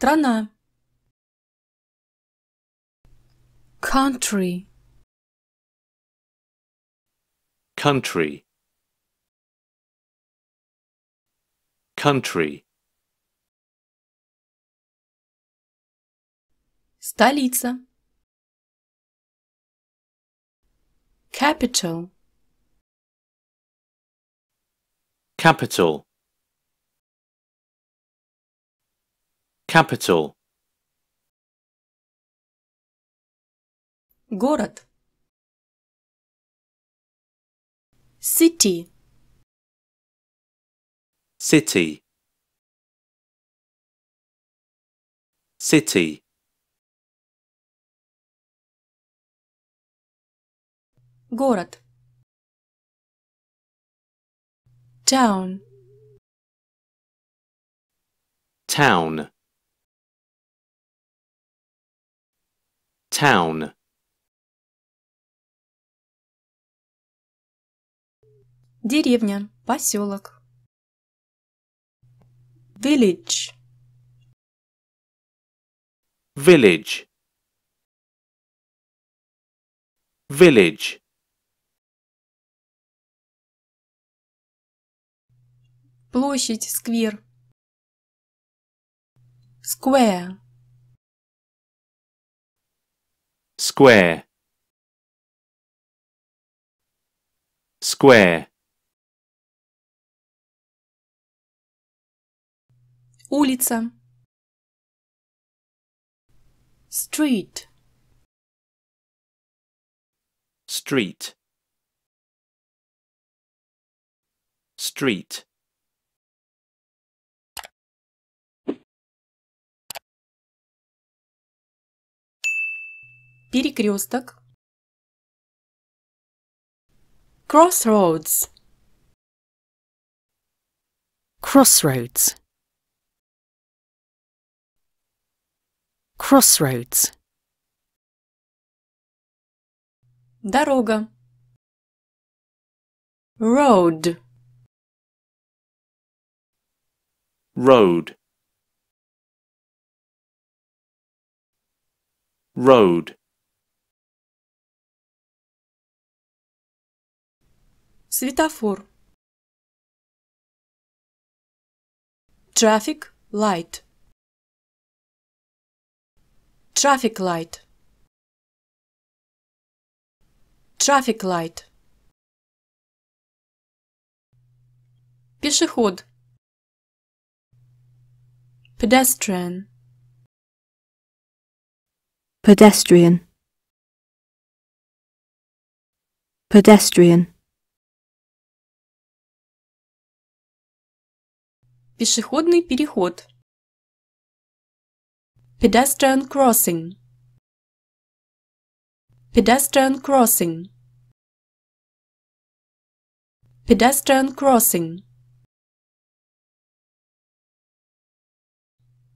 Страна. Country. Country. Country. Столица. Capital. Capital. Capital Город City City City Город Town Town town Деревня, поселок. Village. Village. Village. Площадь, сквер. Square. square square улица street street street перекресток, crossroads, crossroads, crossroads, дорога, road, road, road Светофор. Traffic light. Traffic light. Traffic light. Пешеход. Pedestrian. Pedestrian. Pedestrian. Пешеходный переход. Pedestrian crossing. Pedestrian crossing. Pedestrian crossing.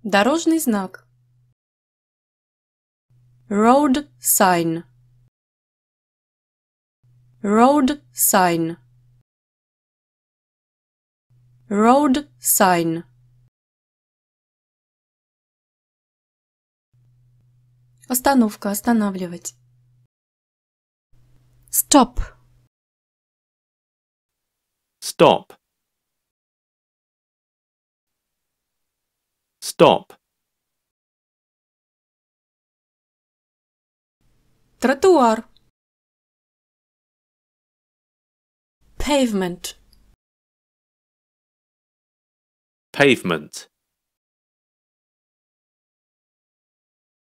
Дорожный знак. Road sign. Road sign. Road sign. Остановка, останавливать. Stop. Stop. Stop. Тротуар. Pavement. pavement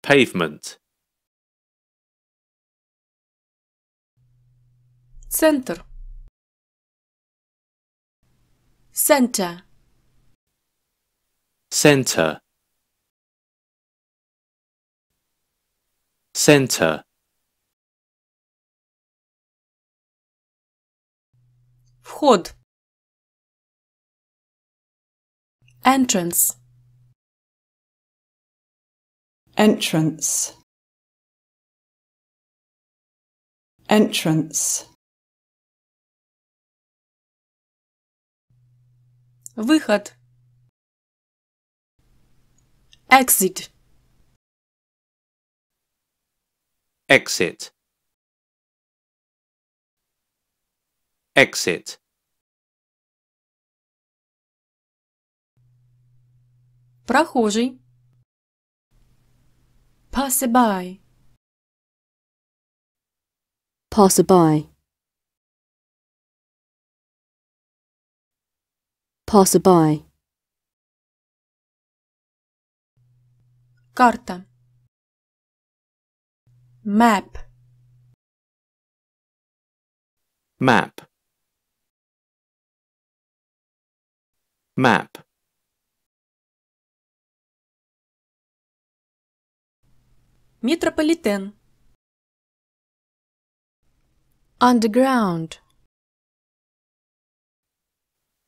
pavement center center center center вход Entrance Entrance Entrance Выход Exit Exit Exit Прохожий. Passerby. Passerby. Passerby. Карта. Map. Map. Map. Метрополитен. Underground.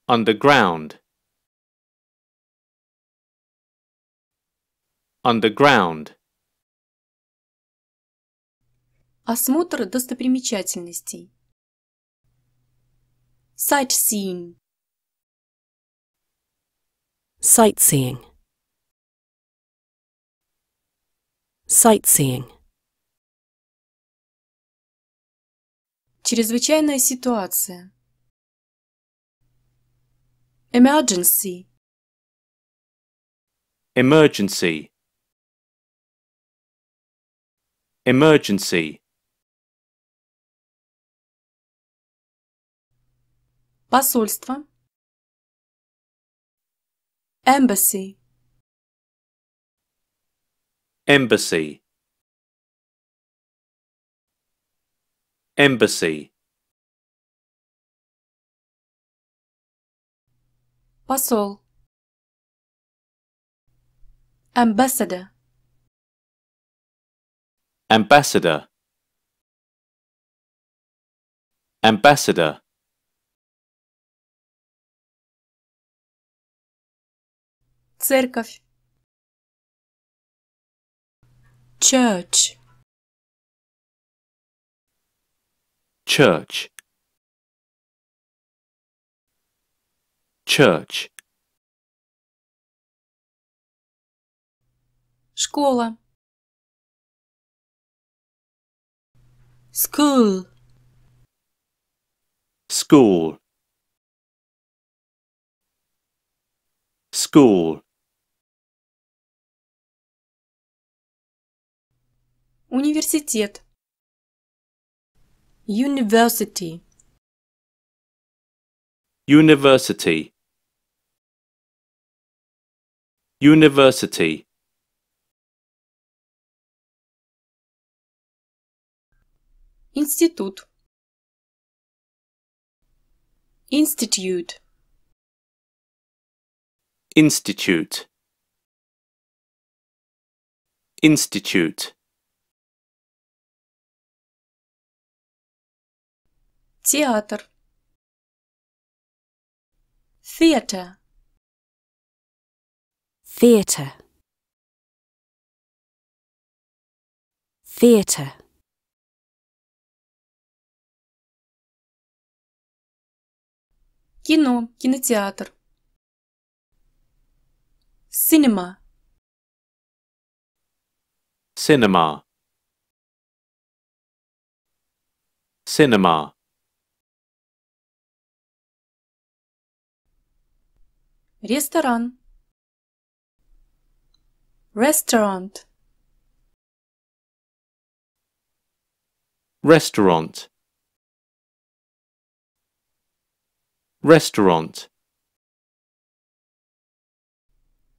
Underground. Underground. Осмотр достопримечательностей. Sightseeing. Sightseeing. Sightseeing. Чрезвычайная ситуация. Emergency. Emergency. Emergency. Посольство. Embassy. embassy embassy посол ambassador ambassador ambassador церковь church church church школа school school school Университет. University. University. University. Институт. Institute. Institute. Institute. театр theater theater theater кино кинотеатр cinema cinema cinema Ресторан. Restaurant. Restaurant. Restaurant.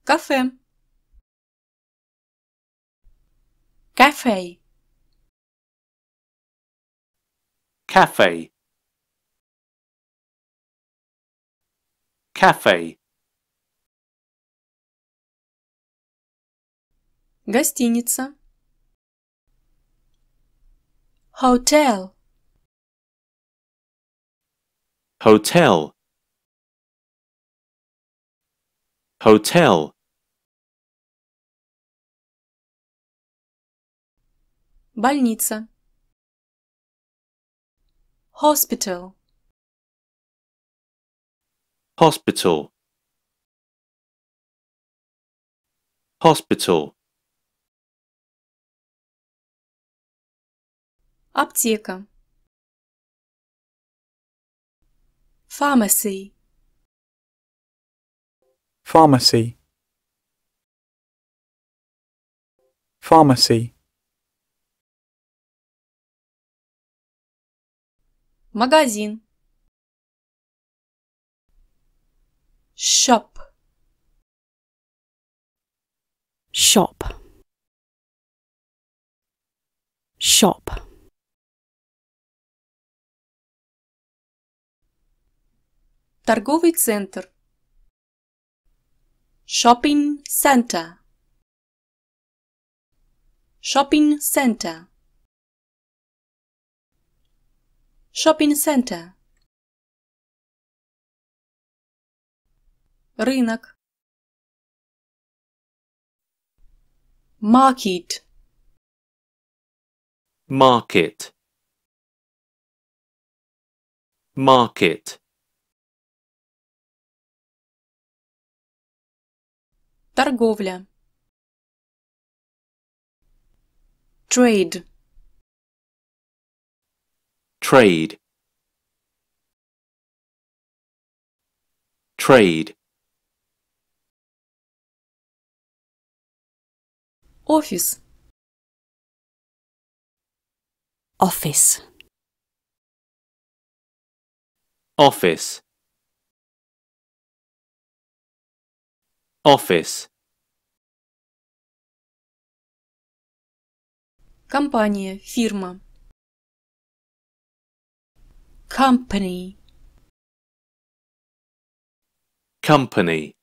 Кафе. Cafe. Cafe. Cafe. Гостиница. Hotel. Hotel. Hotel. Больница. Hospital. Hospital. Hospital. Аптека. Pharmacy. Pharmacy. Pharmacy. Магазин. Shop. Shop. Shop. Торговый центр. Shopping center. Shopping center. Shopping center. Рынок. Market. Market. Market. Торговля. Trade. Trade. Trade. Office. Office. Office. Office. Компания, фирма. Company. Company.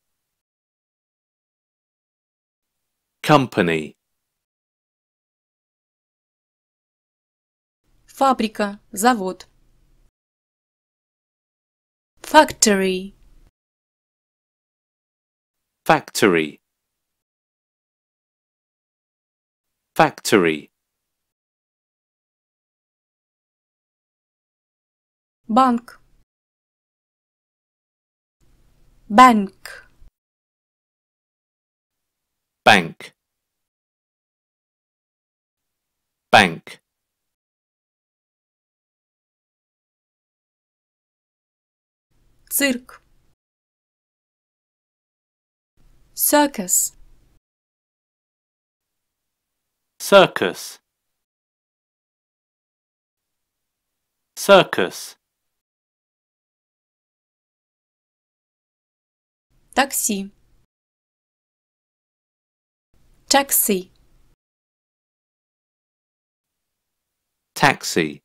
Company. Фабрика, завод. Factory. factory factory bank bank bank bank цирк circus circus circus Taxi. taxi taxi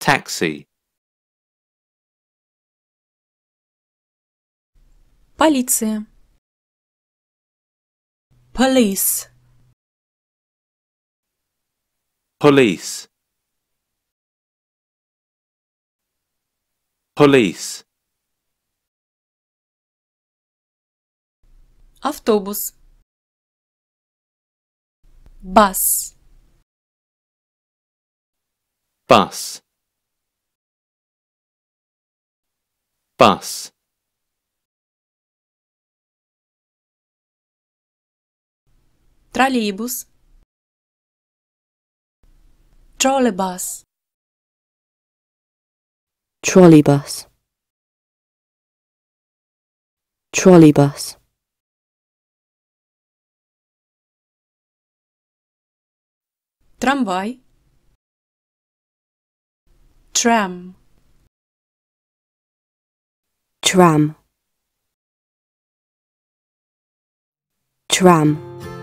taxi Полиция. Police. Police. Police. Автобус. Бас. Бас. Бас. trolleybus trolleybus trolleybus trolleybus tramvai tram tram tram